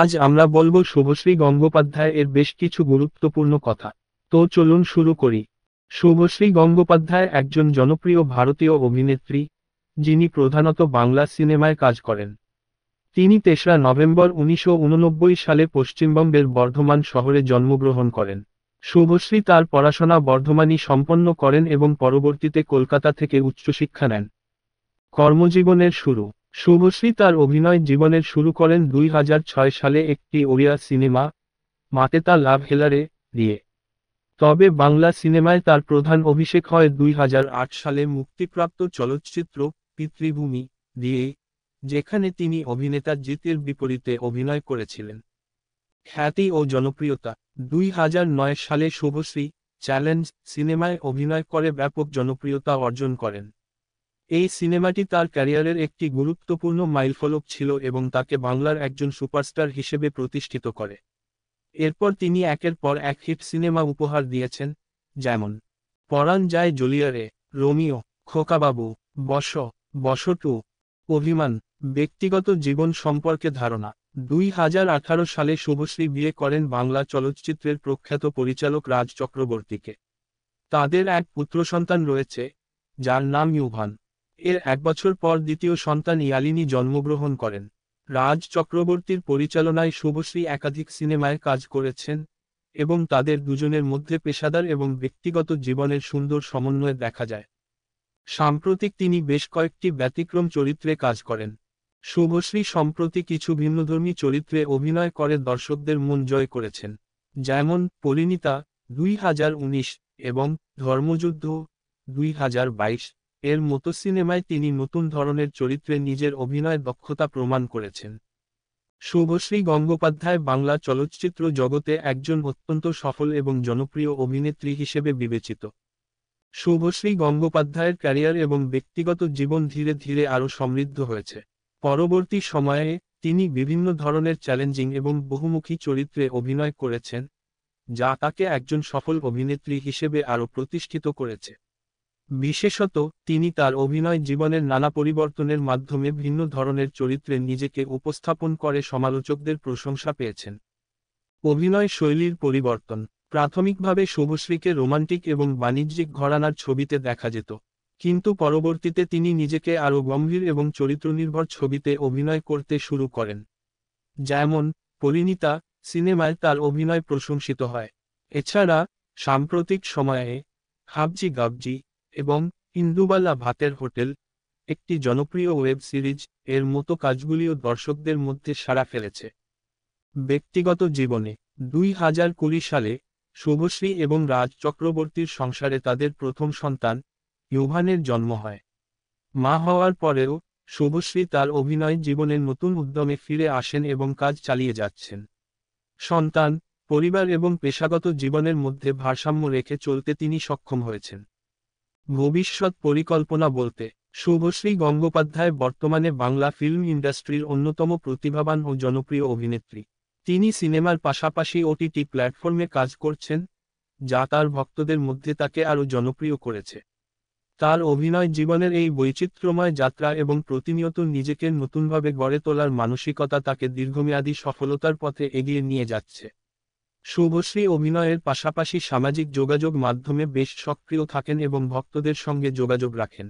আজ আমরা বলবো শুভশ্রী গঙ্গোপাধ্যায় এর বেশ কিছু গুরুত্বপূর্ণ কথা তো চলুন শুরু করি শুভশ্রী গঙ্গোপাধ্যায় একজন জনপ্রিয় ভারতীয় অভিনেত্রী যিনি প্রধানত বাংলা সিনেমায় কাজ করেন তিনি তেসরা নভেম্বর উনিশশো সালে পশ্চিমবঙ্গের বর্ধমান শহরে জন্মগ্রহণ করেন শুভশ্রী তার পড়াশোনা বর্ধমানই সম্পন্ন করেন এবং পরবর্তীতে কলকাতা থেকে উচ্চশিক্ষা নেন কর্মজীবনের শুরু শুভশ্রী তার অভিনয় জীবনের শুরু করেন দুই সালে একটি ওড়িয়া সিনেমা মাতেতা লাভ হেলারে দিয়ে তবে বাংলা সিনেমায় তার প্রধান অভিষেক হয় দুই সালে মুক্তিপ্রাপ্ত চলচ্চিত্র পিতৃভূমি দিয়ে যেখানে তিনি অভিনেতা জিতের বিপরীতে অভিনয় করেছিলেন খ্যাতি ও জনপ্রিয়তা দুই সালে শুভশ্রী চ্যালেঞ্জ সিনেমায় অভিনয় করে ব্যাপক জনপ্রিয়তা অর্জন করেন এই সিনেমাটি তার ক্যারিয়ারের একটি গুরুত্বপূর্ণ মাইলফলক ছিল এবং তাকে বাংলার একজন সুপারস্টার হিসেবে প্রতিষ্ঠিত করে এরপর তিনি একের পর এক হিট সিনেমা উপহার দিয়েছেন যেমন পরাণ যায় জলিয়ারে রোমিও খোকাবাবু বস বস টু অভিমান ব্যক্তিগত জীবন সম্পর্কে ধারণা দুই সালে শুভশ্রী বিয়ে করেন বাংলা চলচ্চিত্রের প্রখ্যাত পরিচালক রাজ চক্রবর্তীকে তাদের এক পুত্র সন্তান রয়েছে যার নাম ইউভান এর এক বছর পর দ্বিতীয় সন্তান ইয়ালিনী জন্মগ্রহণ করেন রাজ চক্রবর্তীর পরিচালনায় শুভশ্রী একাধিক সিনেমায় কাজ করেছেন এবং তাদের দুজনের মধ্যে পেশাদার এবং ব্যক্তিগত জীবনের সুন্দর সমন্বয় দেখা যায় সাম্প্রতিক তিনি বেশ কয়েকটি ব্যতিক্রম চরিত্রে কাজ করেন শুভশ্রী সম্প্রতি কিছু ভিন্নধর্মী চরিত্রে অভিনয় করে দর্শকদের মন জয় করেছেন যেমন পরিণীতা দুই এবং ধর্মযুদ্ধ দুই এর মতো সিনেমায় তিনি নতুন ধরনের চরিত্রে নিজের অভিনয় দক্ষতা প্রমাণ করেছেন শুভশ্রী গঙ্গোপাধ্যায় বাংলা চলচ্চিত্র জগতে একজন অত্যন্ত সফল এবং জনপ্রিয় অভিনেত্রী হিসেবে বিবেচিত শুভশ্রী গঙ্গোপাধ্যায়ের ক্যারিয়ার এবং ব্যক্তিগত জীবন ধীরে ধীরে আরও সমৃদ্ধ হয়েছে পরবর্তী সময়ে তিনি বিভিন্ন ধরনের চ্যালেঞ্জিং এবং বহুমুখী চরিত্রে অভিনয় করেছেন যা তাকে একজন সফল অভিনেত্রী হিসেবে আরও প্রতিষ্ঠিত করেছে বিশেষত তিনি তার অভিনয় জীবনের নানা পরিবর্তনের মাধ্যমে ভিন্ন ধরনের চরিত্রে নিজেকে উপস্থাপন করে সমালোচকদের প্রশংসা পেয়েছেন অভিনয় শৈলীর পরিবর্তন প্রাথমিকভাবে শুভশ্রীকে রোমান্টিক এবং বাণিজ্যিক ঘরানার ছবিতে দেখা যেত কিন্তু পরবর্তীতে তিনি নিজেকে আরও গম্ভীর এবং চরিত্রনির্ভর ছবিতে অভিনয় করতে শুরু করেন যেমন পরিণীতা সিনেমায় তার অভিনয় প্রশংসিত হয় এছাড়া সাম্প্রতিক সময়ে হাবজি গাবজি এবং ইন্দুবালা ভাতের হোটেল একটি জনপ্রিয় ওয়েব সিরিজ এর মতো কাজগুলিও দর্শকদের মধ্যে সাড়া ফেলেছে ব্যক্তিগত জীবনে দুই হাজার কুড়ি সালে শুভশ্রী এবং রাজ চক্রবর্তীর সংসারে তাদের প্রথম সন্তান ইউভানের জন্ম হয় মা হওয়ার পরেও শুভশ্রী তার অভিনয় জীবনের নতুন উদ্যমে ফিরে আসেন এবং কাজ চালিয়ে যাচ্ছেন সন্তান পরিবার এবং পেশাগত জীবনের মধ্যে ভারসাম্য রেখে চলতে তিনি সক্ষম হয়েছেন ভবিষ্যৎ পরিকল্পনা বলতে শুভশ্রী গঙ্গোপাধ্যায় বর্তমানে বাংলা ফিল্ম ইন্ডাস্ট্রির অন্যতম প্রতিভাবান ও জনপ্রিয় অভিনেত্রী তিনি সিনেমার পাশাপাশি ওটিটি প্ল্যাটফর্মে কাজ করছেন যা তার ভক্তদের মধ্যে তাকে আরও জনপ্রিয় করেছে তার অভিনয় জীবনের এই বৈচিত্র্যময় যাত্রা এবং প্রতিনিয়ত নিজেকে নতুনভাবে গড়ে তোলার মানসিকতা তাকে দীর্ঘমেয়াদী সফলতার পথে এগিয়ে নিয়ে যাচ্ছে শুভশ্রী অভিনয়ের পাশাপাশি সামাজিক যোগাযোগ মাধ্যমে বেশ সক্রিয় থাকেন এবং ভক্তদের সঙ্গে যোগাযোগ রাখেন